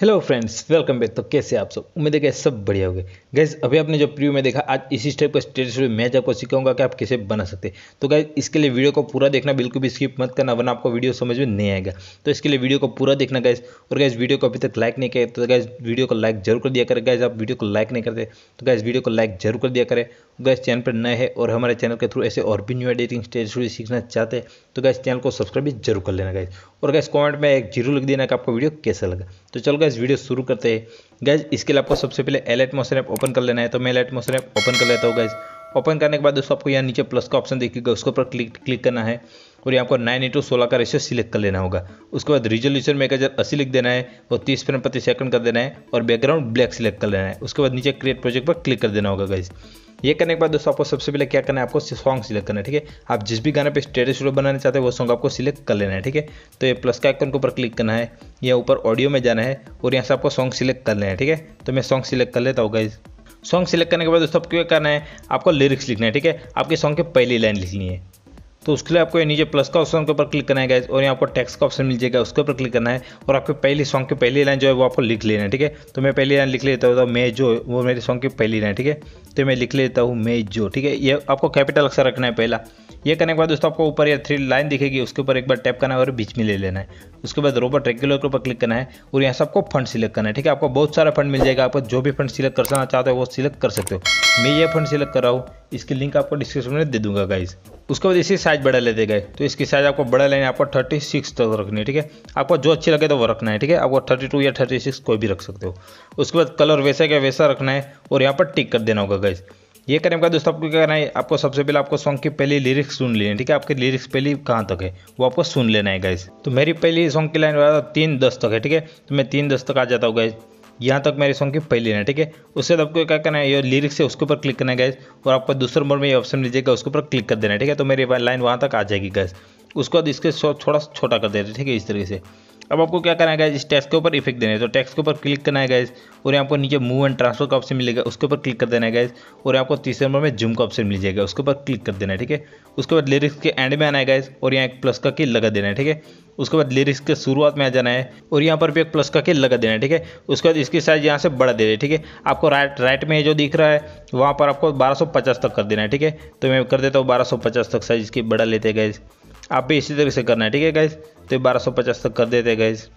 hello friends welcome back तो कैसे आप सब उम्मीद है कि सब बढ़िया हो गए गैस अभी आपने जो प्रीव्यू में देखा आज इसी टाइप का स्टेटस मैच आपको सिखाऊंगा कि आप कैसे बना सकते हैं तो गैस इसके लिए वीडियो को पूरा देखना बिल्कुल भी स्किप मत करना वरना आपको वीडियो समझ में नहीं आएगा तो इसके लिए वीडियो को पूरा देखना गैस और गैस वीडियो को अभी तक लाइक नहीं किया तो गैस वीडियो को लाइक जरूर कर दिया करें गैस आप वीडियो को लाइक नहीं करते तो गैस वीडियो को लाइक जरूर कर दिया करें गैस चैनल पर नए है और हमारे चैनल के थ्रू ऐसे और भी न्यू एडिटिंग स्टेटस सीखना चाहते हैं तो गैस चैनल को सब्सक्राइब भी जरूर कर लेना गैस और गैस कॉमेंट में एक जरूर लिख देना कि आपको वीडियो कैसा लगा तो चलो गैस वीडियो शुरू करते हैं गैस इसके लिए आपको सबसे पहले Alight Motion app open कर लेना है तो मैं Alight Motion app open कर लेता हूँ गैस ओपन करने के बाद दोस्तों आपको यहाँ नीचे प्लस का ऑप्शन देखिएगा उसके ऊपर क्लिक क्लिक करना है और यहाँ आपको नाइन इंटू सोलह का रेशियो सिलेक्ट कर लेना होगा उसके बाद रिजोल्यूशन में एक हज़ार अस्सी लिख देना है वो तीस फ्रेम प्रति सेकंड कर देना है और बैकग्राउंड ब्लैक सिलेक्ट कर लेना है उसके बाद नीचे क्रिएट प्रोजेक्ट पर क्लिक कर देना होगा गाइज़ ये करने के बाद दोस्तों आपको सबसे पहले क्या करना है आपको सॉन्ग सिलेक्ट करना है ठीक है आप जिस भी गाने पे स्टेटस वीडियो बनाना चाहते हैं वो सॉन्ग आपको सिलेक्ट कर लेना है ठीक है तो ये प्लस का आइकन के ऊपर क्लिक करना है या ऊपर ऑडियो में जाना है और यहाँ से आपको सॉन्ग सिलेक्ट कर लेना है ठीक है तो मैं सॉन्ग सिलेक्ट कर लेता हूँ गाइज़ सॉन्ग सिलेक्ट करने के बाद दोस्तों आपको क्या करना है आपको लिरिक्स लिखना है ठीक है आपके सॉन्ग की पहली लाइन लिखनी है तो उसके लिए आपको नीचे प्लस का ऑप्शन के ऊपर क्लिक करना है गाइज और यहाँ आपको टैक्स का ऑप्शन मिल जाएगा उसके ऊपर क्लिक करना है और आपके पहली सॉन्ग की पहली लाइन जो है वो आपको लिख लेना है ठीक है तो मैं पहली लाइन लिख लेता हूँ तो मैं जो वो मेरे सॉन्ग की पहली लाइन ठीक है तो मैं लिख लेता हूँ जो ठीक है ये आपको कैपिटल अक्सर रखना है पहला ये करने के बाद दोस्तों आपको ऊपर ये थ्री लाइन दिखेगी उसके ऊपर एक बार टैप करना है और बीच में ले लेना है उसके बाद रोबोट रेगुलर के ऊपर क्लिक करना है और यहाँ से आपको फंड सिलेक्ट करना है ठीक है आपको बहुत सारा फंड मिल जाएगा आपको जो भी फंड सिलेक्ट करना चाहते हो वो सिलेक्ट कर सकते हो मैं ये फंड सिलेक्ट कर रहा हूँ इसकी लिंक आपको डिस्क्रिप्शन में दे दूंगा गाइज उसके बाद इसी साइज बड़ा लेते गए तो इसकी साइज आपको बड़ा लेना है आपको थर्टी सिक्स तक तो रखनी है ठीक है आपको जो अच्छी लगे तो वो रखना है ठीक है आपको थर्टी टू या थर्टी सिक्स कोई भी रख सकते हो उसके बाद कलर वैसा क्या वैसा रखना है और यहाँ पर टिक कर देना होगा गाइज ये करने का दोस्तों आपको क्या करना है आपको सबसे पहले आपको सॉन्ग की पहली लिरिक्स सुन लेनी है ठीक है आपके लिरिक्स पहली कहाँ तक है वो आपको सुन लेना है गाइज तो मेरी पहली सॉन्ग की लाइन वाला तीन दस तक है ठीक है तो मैं तीन दस तक आ जाता हूँ गाइज यहाँ तक मेरी सॉन्ग की पहली लाइन ठीक है उसके बाद तो आपको क्या करना है ये लिरिक्स है उसके ऊपर क्लिक करना है गैस और आपको दूसरे नंबर में ये ऑप्शन लीजिएगा उसके ऊपर क्लिक कर देना है ठीक है तो मेरी लाइन वहाँ तक आ जाएगी गैस उसके बाद इसके थोड़ा छोटा कर देना ठीक है इस तरीके से अब आपको क्या करना है गाइज इस टैक्स के ऊपर इफेक्ट देना है तो टैक्स के ऊपर क्लिक करना है गाइज और यहाँ आपको नीचे मूव एंड ट्रांसफर का ऑप्शन मिलेगा उसके ऊपर क्लिक कर देना है गाइज और आपको तीसरे नंबर में जूम का ऑप्शन मिल जाएगा उसके ऊपर क्लिक कर देना है ठीक है उसके बाद लिरिक्स के एंड में आना है गाइज और यहाँ एक प्लस का की लगा देना है ठीक है उसके बाद लिरिक्स के शुरुआत में आ जाना है और यहाँ पर भी एक प्लस का के लगा देना है ठीक है उसके बाद इसकी साइज यहाँ से बढ़ा दे है ठीक है आपको राइट राइट में जो दिख रहा है वहाँ पर आपको 1250 तक कर देना है ठीक है तो मैं कर देता हूँ 1250 तक साइज इसकी बढ़ा लेते हैं गैस आप भी इसी तरीके से करना है ठीक है गैस तो ये पचास तक कर देते हैं गैस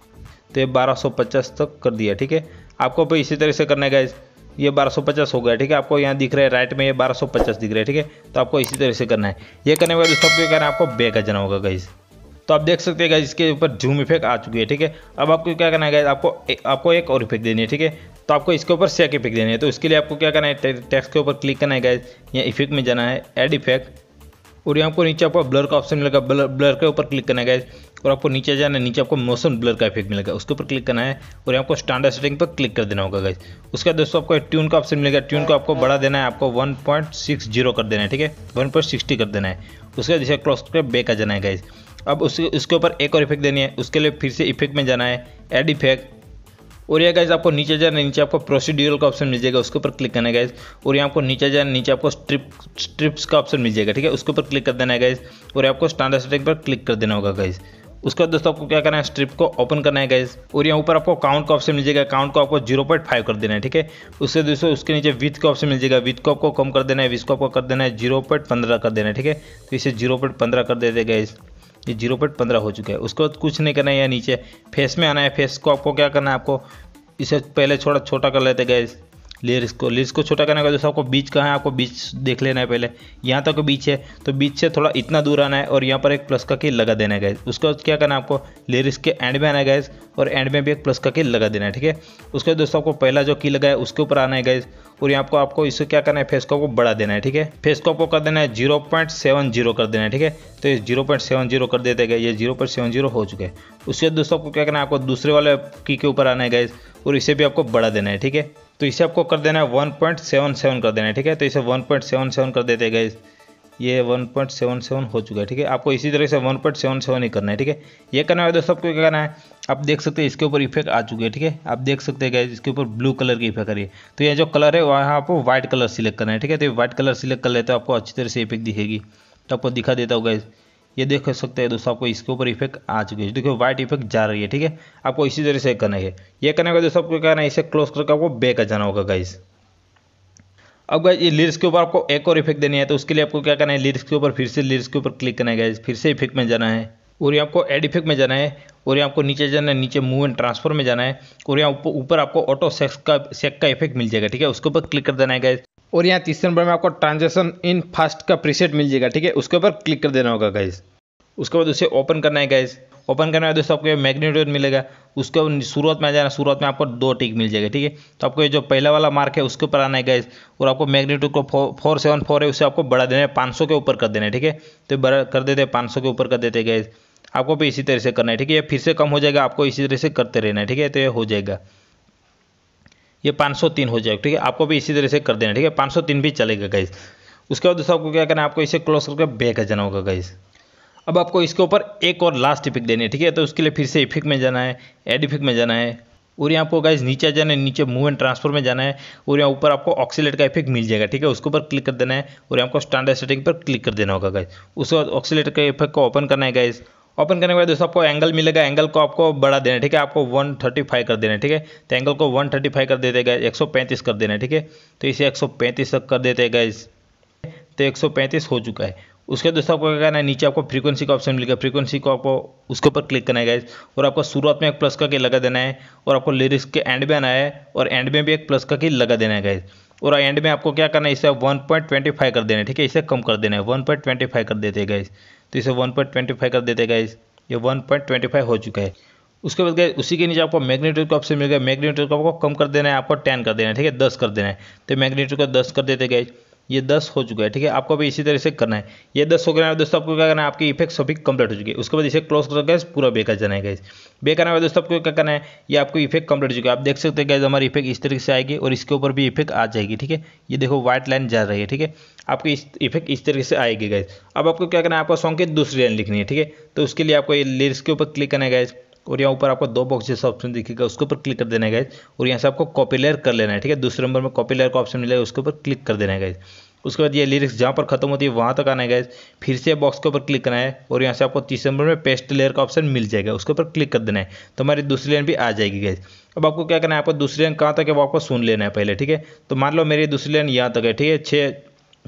तो ये पचास तक कर दिया ठीक है आपको भी इसी तरीके से करना है गैस ये 1250 हो गया ठीक है आपको यहाँ दिख रहा है राइट में ये 1250 दिख रहा है ठीक है तो आपको इसी तरह से करना है ये करने वाले दोस्तों क्या करना है आपको बैक आ जाना होगा गाइज तो आप देख सकते हैं गाइज इसके ऊपर जूम इफेक्ट आ चुकी है ठीक है अब आपको क्या करना है गाइज आपको आपको एक और इफेक्ट देनी है ठीक है तो आपको इसके ऊपर सेक इफेक्ट देनी है तो इसके लिए आपको क्या करना है टेक्स्ट के ऊपर क्लिक करना है गाइज या इफेक्ट में जाना है एड इफेक्ट और यहाँ पर नीचे आपको ब्लर का ऑप्शन मिलेगा ब्लर ब्लर के ऊपर क्लिक करना है गैस और आपको नीचे जाना है नीचे आपको मोशन ब्लर का इफेक्ट मिलेगा उसके ऊपर क्लिक करना है और यहाँ आपको स्टैंडर्ड सेटिंग पर क्लिक कर देना होगा गाइज उसके बाद दोस्तों आपको ट्यून का ऑप्शन मिलेगा ट्यून को आपको बड़ा देना है आपको वन कर देना है ठीक है वन कर देना है उसके बाद जैसे क्रॉस कर बे आ जाना है गैस अब उसके उसके ऊपर एक और इफेक्ट देनी है उसके लिए फिर से इफेक्ट में जाना है एड इफेक्ट और यह गाइज आपको नीचे जाए नीचे आपको प्रोसीड्यूरल का ऑप्शन मिल जाएगा उसके ऊपर क्लिक करना है गाइज और यहाँ आपको नीचे जाए नीचे आपको स्ट्रिप स्ट्रिप्स का ऑप्शन मिल जाएगा ठीक है उसके ऊपर क्लिक कर देना है गाइज और आपको स्टैंडर्ड सेटिंग पर क्लिक कर देना होगा गाइज़ उसके बाद दोस्तों आपको क्या करना है स्ट्रिप को ओपन करना है गैस और यहाँ ऊपर आपको काउंट का ऑप्शन मिल जाएगा काउंट को आपको जीरो पॉइंट फाइव कर देना है ठीक है उससे दोस्तों उसके नीचे विथ का ऑप्शन मिल जाएगा विथ को आपको कम कर देना है विथ को आपको कर देना है जीरो पॉइंट पंद्रह कर देना है ठीक है तो इसे जीरो पॉइंट पंद्रह कर देते गाइज़ ये जीरो पॉइंट पंद्रह हो चुका है उसको कुछ नहीं करना है या नीचे फेस में आना है फेस को आपको क्या करना है आपको इसे पहले छोटा छोटा कर लेते गए लेयर्स को लेयर्स को छोटा करने का दोस्तों आपको बीच कहाँ है आपको बीच देख लेना है पहले यहाँ तक बीच है तो बीच से थोड़ा इतना दूर आना है और यहाँ पर एक प्लस का की लगा देना है गैस बाद क्या करना है आपको लेयर्स के एंड में आना है गैस और एंड में भी एक प्लस का की लगा देना है ठीक है उसके बाद दोस्तों आपको पहला जो की लगा है उसके ऊपर आना है गैस और यहाँ आपको आपको इसको क्या करना है फेस्को को बढ़ा देना है ठीक है फेस को कर देना है जीरो पॉइंट सेवन जीरो कर देना है ठीक है तो ये जीरो पॉइंट सेवन जीरो कर देते गए ये जीरो पॉइंट सेवन जीरो हो चुके हैं उसके बाद दोस्तों आपको क्या करना है आपको दूसरे वाले की के ऊपर आना है गैस और इसे भी आपको बढ़ा देना है ठीक है तो इसे आपको कर देना है वन पॉइंट सेवन सेवन कर देना है ठीक है तो इसे वन पॉइंट सेवन सेवन कर देते गए ये वन पॉइंट सेवन सेवन हो चुका है ठीक है आपको इसी तरह से वन पॉइंट सेवन सेवन ही करना है ठीक है ये करना है दोस्तों आपको क्या करना है आप देख सकते हैं इसके ऊपर इफेक्ट आ चुके हैं ठीक है आप देख सकते हैं इसके ऊपर ब्लू कलर की इफेक्ट आ रही है तो ये जो कलर है वहाँ आपको व्हाइट कलर सिलेक्ट करना है ठीक है तो व्हाइट कलर सिलेक्ट कर लेते हो आपको अच्छी तरह से इफेक्ट दिखेगी तो आपको दिखा देता हूँ गैस ये देख सकते हैं दोस्तों आपको इसके ऊपर इफेक्ट आ चुकी है देखिए व्हाइट इफेक्ट जा रही है ठीक है आपको इसी तरह से करना है ये करने का दोस्तों आपको करना है इसे क्लोज करके आपको बैक आ जाना होगा गाइज़ अब गाइज ये लिरिक्स के ऊपर आपको एक और इफेक्ट देनी है तो उसके लिए आपको क्या करना है लिरिक्स के ऊपर फिर से लिरिक्स के ऊपर क्लिक करना है गाइज फिर से इफेक्ट में जाना है और ये आपको एड इफेक्ट में जाना है और ये आपको नीचे जाना है नीचे मूव एंड ट्रांसफर में जाना है और यहाँ ऊपर आपको ऑटो सेक्स का सेक का इफेक्ट मिल जाएगा ठीक है उसके ऊपर क्लिक कर देना है गाइज और यहाँ तीसरे नंबर में आपको ट्रांजेक्शन इन फास्ट का प्रीसेट मिल जाएगा ठीक है उसके ऊपर क्लिक कर देना होगा गाइज उसके बाद उसे ओपन करना है गाइज ओपन करने के बाद दोस्तों आपको मैग्नेटोड मिलेगा उसके शुरुआत में आ जाना शुरुआत में आपको दो टिक मिल जाएगा ठीक है तो आपको ये जो पहला वाला मार्क है उसके ऊपर आना है गैस और आपको मैग्नेटोड को फोर सेवन फोर है उसे आपको बढ़ा देना है पाँच सौ के ऊपर कर देना है ठीक है तो बड़ा कर देते हैं पाँच सौ के ऊपर कर देते गाइज गैस आपको भी इसी तरह से करना है ठीक है ये फिर से कम हो जाएगा आपको इसी तरह से करते रहना है ठीक है तो ये हो जाएगा ये 503 हो जाएगा ठीक है आपको भी इसी तरह से कर देना ठीक है 503 भी चलेगा गाइस उसके बाद दोस्तों आपको क्या करना है आपको इसे क्लोज करके बैक आ जाना होगा गाइस अब आपको इसके ऊपर एक और लास्ट इफिक देनी है ठीक है तो उसके लिए फिर से इफिक में जाना है एड इफिक में जाना है और यहाँ आपको गाइज नीचे जाना है नीचे मूव एंड ट्रांसफर में जाना है और यहाँ ऊपर आपको ऑक्सीलेट का इफेक्ट मिल जाएगा ठीक है उसके ऊपर क्लिक कर देना है और यहाँ आपको स्टैंडर्ड सेटिंग पर क्लिक कर देना होगा गाइज उसके बाद ऑक्सीलेट का इफेक्ट को ओपन करना है गाइज़ ओपन करने के बाद दोस्तों आपको एंगल मिलेगा एंगल को आपको बढ़ा देना है ठीक है आपको 135 कर देना है ठीक है तो एंगल को 135 कर देते गए 135 कर देना है ठीक है तो इसे 135 तक कर देते गए तो 135 हो चुका है उसके दोस्तों आपको क्या करना है नीचे आपको फ्रीक्वेंसी का ऑप्शन मिलेगा फ्रीक्वेंसी को आपको उसके ऊपर क्लिक करना है गाइज और आपको शुरुआत में एक प्लस का की लगा देना है और आपको लिरिक्स के एंड में आना है और एंड में भी एक प्लस का की लगा देना है गाइज और एंड में आपको क्या करना है इसे वन पॉइंट ट्वेंटी फाइव कर देना है ठीक है इसे कम कर देना है वन पॉइंट ट्वेंटी फाइव कर देते गए तो इसे वन पॉइंट ट्वेंटी फाइव कर देते गए ये वन पॉइंट ट्वेंटी फाइव हो चुका है उसके बाद गए उसी के नीचे आपको मैग्नीट्यूड का ऑप्शन मिल गया मैग्नीट्यूड को आपको कम कर देना है आपको टेन कर देना है ठीक है दस कर देना है तो मैग्नीट्यूड को दस कर देते गए ये दस हो चुका है ठीक है आपको अभी इसी तरह से करना है ये दस हो गया दोस्तों आपको क्या करना है आपकी इफेक्ट सभी कंप्लीट हो चुकी है उसके बाद इसे क्लोज करके पूरा बेकार जाना है गैस बेकार दोस्तों आपको क्या करना है ये आपको इफेक्ट कंप्लीट हो चुका है आप देख सकते हैं गैस हमारी इफेक्ट इस तरीके से आएगी और इसके ऊपर भी इफेक्ट आ जाएगी ठीक है ये देखो व्हाइट लाइन जा रही है ठीक है आपकी इस इफेक्ट इस तरीके से आएगी गैस अब आपको क्या करना है आपको सॉन्ग की दूसरी लाइन लिखनी है ठीक है तो उसके लिए आपको ये लिरिक्स के ऊपर क्लिक करना है गैस और यहाँ ऊपर आपको दो बॉक्स जैसा ऑप्शन दिखेगा उसके ऊपर क्लिक कर देना है गाइज और यहाँ से आपको कॉपी लेयर कर लेना है ठीक है दूसरे नंबर में कॉपी लेयर का ऑप्शन मिलेगा उसके ऊपर क्लिक कर देना है गाइज उसके बाद ये लिरिक्स जहाँ पर खत्म होती है वहाँ तक आना है गाइज फिर से बॉक्स के ऊपर क्लिक करना है और यहाँ से आपको तीसरे नंबर में पेस्ट लेयर का ऑप्शन मिल जाएगा उसके ऊपर क्लिक कर देना है तो हमारी दूसरी लाइन भी आ जाएगी गैस अब आपको क्या करना है आपको दूसरी लाइन कहाँ तक है वो आपको सुन लेना है पहले ठीक है तो मान लो मेरी दूसरी लाइन यहाँ तक है ठीक है छः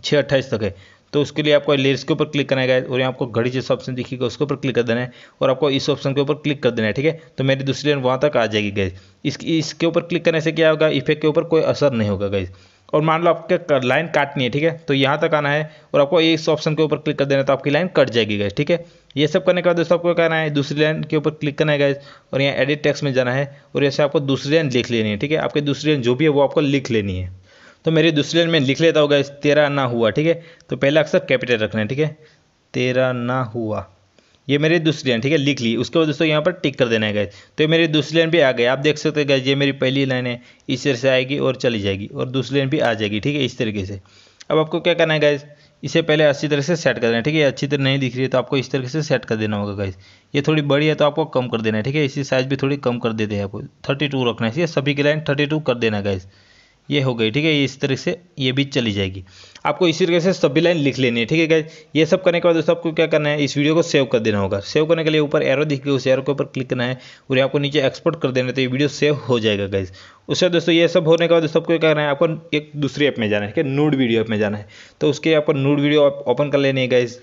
छः अट्ठाईस तक है तो उसके लिए आपको लेयर्स के ऊपर क्लिक करना है और यहाँ आपको घड़ी जैसा ऑप्शन दिखेगा उसके ऊपर क्लिक कर देना है और आपको इस ऑप्शन के ऊपर क्लिक कर देना है ठीक है तो मेरी दूसरी लाइन वहाँ तक आ जाएगी गैस इसकी इसके ऊपर क्लिक करने से क्या होगा इफेक्ट के ऊपर कोई असर नहीं होगा गैस और मान लो आपके लाइन काटनी है ठीक है तो यहाँ तक आना है और आपको इस ऑप्शन के ऊपर क्लिक कर देना है तो आपकी लाइन कट जाएगी गैस ठीक है ये सब करने के बाद दोस्तों आपको करना है दूसरी लाइन के ऊपर क्लिक करना है गैस और यहाँ एडिट टेक्स्ट में जाना है और ऐसे आपको दूसरी लाइन लिख लेनी है ठीक है आपकी दूसरी लाइन जो भी है वो आपको लिख लेनी है तो मेरी दूसरी लाइन में लिख लेता होगा इस तेरा ना हुआ ठीक है तो पहला अक्सर कैपिटल रखना है ठीक है तेरा ना हुआ ये मेरी दूसरी लाइन ठीक है लिख ली उसके बाद दोस्तों यहाँ पर टिक कर देना है गए तो ये मेरी दूसरी लाइन भी आ गई आप देख सकते हैं गए ये मेरी पहली लाइन है इस तरह से आएगी और चली जाएगी और दूसरी लाइन भी आ जाएगी ठीक है इस तरीके से अब आपको क्या करना है गए इसे पहले अच्छी तरह से सेट कर देना है ठीक है अच्छी तरह नहीं दिख रही है तो आपको इस तरीके से सेट कर देना होगा गाइज ये थोड़ी बड़ी है तो आपको कम कर देना है ठीक है इसी साइज़ भी थोड़ी कम कर देते हैं आपको थर्टी टू रखना है ठीक है सभी की लाइन थर्टी टू कर देना गाइज़ ये हो गई ठीक है इस तरह से ये भी चली जाएगी आपको इसी तरीके से सभी लाइन लिख लेनी है ठीक है गाइज ये सब करने के बाद दोस्तों आपको क्या करना है इस वीडियो को सेव कर देना होगा सेव करने के लिए ऊपर एरो दिख गई उस एरो के ऊपर क्लिक करना है और आपको नीचे एक्सपोर्ट कर देना है तो ये वीडियो सेव हो जाएगा गाइज उससे दोस्तों ये सब होने के बाद दोस्तों क्या करना है आपको एक दूसरी ऐप में जाना है ठीक है नूड वीडियो ऐप में जाना है तो उसके आपको नूड वीडियो ओपन कर लेनी है गाइज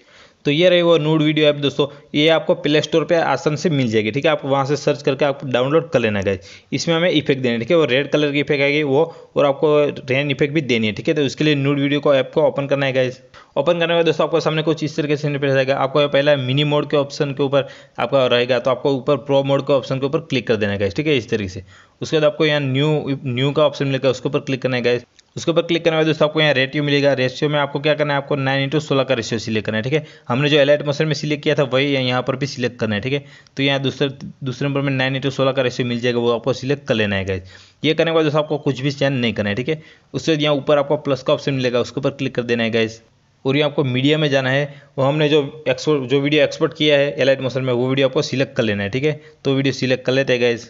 तो ये रही वो नूड वीडियो ऐप दोस्तों ये आपको प्ले स्टोर पर आसान से मिल जाएगी ठीक है आप वहाँ से सर्च करके आप डाउनलोड कर लेना गए इसमें हमें इफेक्ट देने ठीक है वो रेड कलर की इफेक्ट आएगी वो और आपको रेन इफेक्ट भी देनी है ठीक है तो उसके लिए नूड वीडियो को ऐप को ओपन करना है ओपन करने के दोस्तों आपको सामने कुछ इस तरीके से इंटरफेस आएगा आपको पहला मिनी मोड के ऑप्शन के ऊपर आपका रहेगा तो आपको ऊपर प्रो मोड के ऑप्शन के ऊपर क्लिक कर देना है ठीक है इस तरीके से उसके बाद आपको यहाँ न्यू न्यू का ऑप्शन मिलेगा उसके ऊपर क्लिक करना है उसके ऊपर क्लिक करने के बाद दोस्तों आपको यहाँ रेटियो मिलेगा रेशियो में आपको क्या करना है आपको नाइन इंटू सोलह का रेशियो सिलेक्ट करना है ठीक है हमने जो एलाइट मोशन में सिलेक्ट किया था वही यहाँ पर भी सिलेक्ट करना है ठीक है तो यहाँ दूसरे दूसरे नंबर में नाइन इंटू सोलह का रेशियो मिल जाएगा वो आपको सिलेक्ट कर लेना है गाइज ये करने के बाद दोस्तों आपको कुछ भी चैन नहीं करना है ठीक है उससे यहाँ ऊपर आपको प्लस का ऑप्शन मिलेगा उसके ऊपर क्लिक कर देना है गाइज और ये आपको मीडिया में जाना है वो हमने जो एक्सपोर्ट जो वीडियो एक्सपोर्ट किया है एलाइट मोशन में वो वीडियो आपको सिलेक्ट कर लेना है ठीक है तो वीडियो सिलेक्ट कर लेते हैं गाइज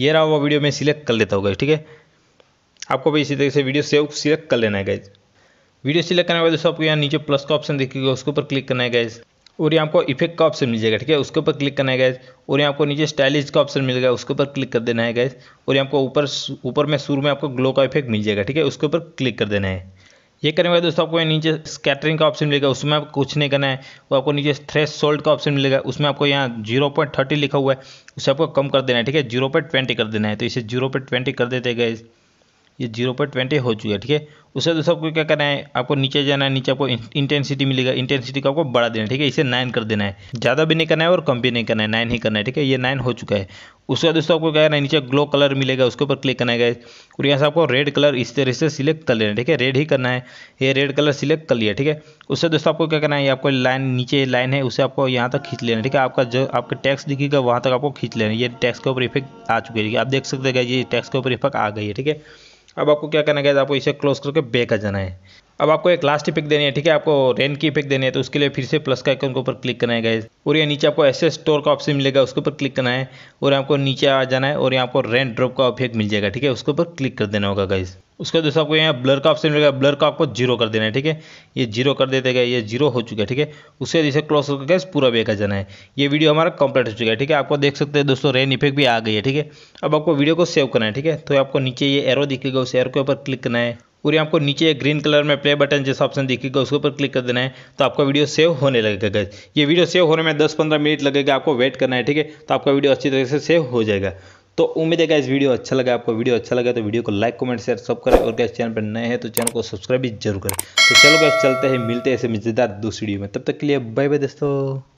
ये रहा वो वीडियो मैं सिलेक्ट कर लेता हूँ गाइज ठीक है आपको भी इसी तरीके से वीडियो सेव सिलेक्ट कर लेना है गैज वीडियो सिलेक्ट करने के बाद दोस्तों आपको यहाँ नीचे प्लस का ऑप्शन देखिएगा उसके ऊपर क्लिक करना है गैज और यहाँ आपको इफेक्ट का ऑप्शन मिल जाएगा ठीक है उसके ऊपर क्लिक करना है गैस और यहाँ आपको नीचे स्टाइलिश का ऑप्शन मिल गया उसके ऊपर क्लिक कर देना है गैस और यहाँ आपको ऊपर ऊपर में शुरू में आपको ग्लो का इफेक्ट मिल जाएगा ठीक है उसके ऊपर क्लिक कर देना है ये करने के बाद दोस्तों आपको यहाँ नीचे स्कैटरिंग का ऑप्शन मिलेगा उसमें आपको कुछ नहीं करना है वो आपको नीचे थ्रेश सोल्ड का ऑप्शन मिलेगा उसमें आपको यहाँ जीरो पॉइंट थर्टी लिखा हुआ है उसे आपको कम कर देना है ठीक है जीरो पॉइंट ट्वेंटी कर देना है तो इसे जीरो पॉइंट ट्वेंटी कर देते गए ये जीरो पॉइंट ट्वेंटी हो चुका है ठीक है उससे दोस्तों आपको क्या करना है आपको नीचे जाना है नीचे आपको इंटेंसिटी मिलेगा इंटेंसिटी को आपको बढ़ा देना है ठीक है इसे नाइन कर देना है ज़्यादा भी नहीं करना है और कम भी नहीं करना है नाइन ही करना है ठीक है ये नाइन हो चुका है उसके बाद दोस्तों आपको क्या करना है नीचे ग्लो कलर मिलेगा उसके ऊपर क्लिक करना है और यहाँ से आपको रेड कलर इस तरह से सिलेक्ट कर लेना है ठीक है रेड ही करना है ये रेड कलर सिलेक्ट कर लिया ठीक है उससे दोस्तों आपको क्या करना है ये आपको लाइन नीचे लाइन है उसे आपको यहाँ तक खींच लेना ठीक है आपका जो आपका टैक्स दिखेगा वहाँ तक आपको खींच लेना ये टैक्स के ऊपर इफेक्ट आ चुके हैं आप देख सकते हैं ये टैक्स के ऊपर इफेक्ट आ गई है ठीक है अब आपको क्या करना है आपको इसे क्लोज करके बैक आ जाना है अब आपको एक लास्ट पिक देनी है ठीक है आपको रेन की पिक देनी है तो उसके लिए फिर से प्लस का आइकन के ऊपर क्लिक करना है गाइज और ये नीचे आपको एस स्टोर का ऑप्शन मिलेगा उसके ऊपर क्लिक करना है और आपको नीचे आ जाना है और यहाँ आपको रेंट ड्रॉप का इफेक्ट मिल जाएगा ठीक है उसके ऊपर क्लिक कर देना होगा गाइज उसके बाद दोस्तों आपको यहाँ ब्लर का ऑप्शन मिलेगा ब्लर का आपको जीरो कर देना है ठीक है ये जीरो कर देते गए ये जीरो हो चुका है ठीक है उसके बाद इसे क्लोज करके गैस पूरा बेका जाना है ये वीडियो हमारा कंप्लीट हो चुका है ठीक है आपको देख सकते हैं दोस्तों रेन इफेक्ट भी आ गई है ठीक है अब आपको वीडियो को सेव करना है ठीक है तो आपको नीचे ये एरो दिखेगा उस एरो के ऊपर क्लिक करना है पूरे आपको नीचे ग्रीन कलर में प्ले बटन जैसा ऑप्शन दिखेगा उसके ऊपर क्लिक कर देना है तो आपका वीडियो सेव होने लगेगा ये वीडियो सेव होने में 10-15 मिनट लगेगा आपको वेट करना है ठीक है तो आपका वीडियो अच्छी तरीके से सेव हो जाएगा तो उम्मीद है इस वीडियो अच्छा लगा आपको वीडियो अच्छा लगा तो वीडियो को लाइक कमेंट शेयर सब करें और कैसे चैनल पर नए हैं तो चैनल को सब्सक्राइब भी जरूर करें तो चलो बस चलते हैं मिलते हैं ऐसे मजेदार दूसरी वीडियो में तब तक के लिए बाय बाय दोस्तों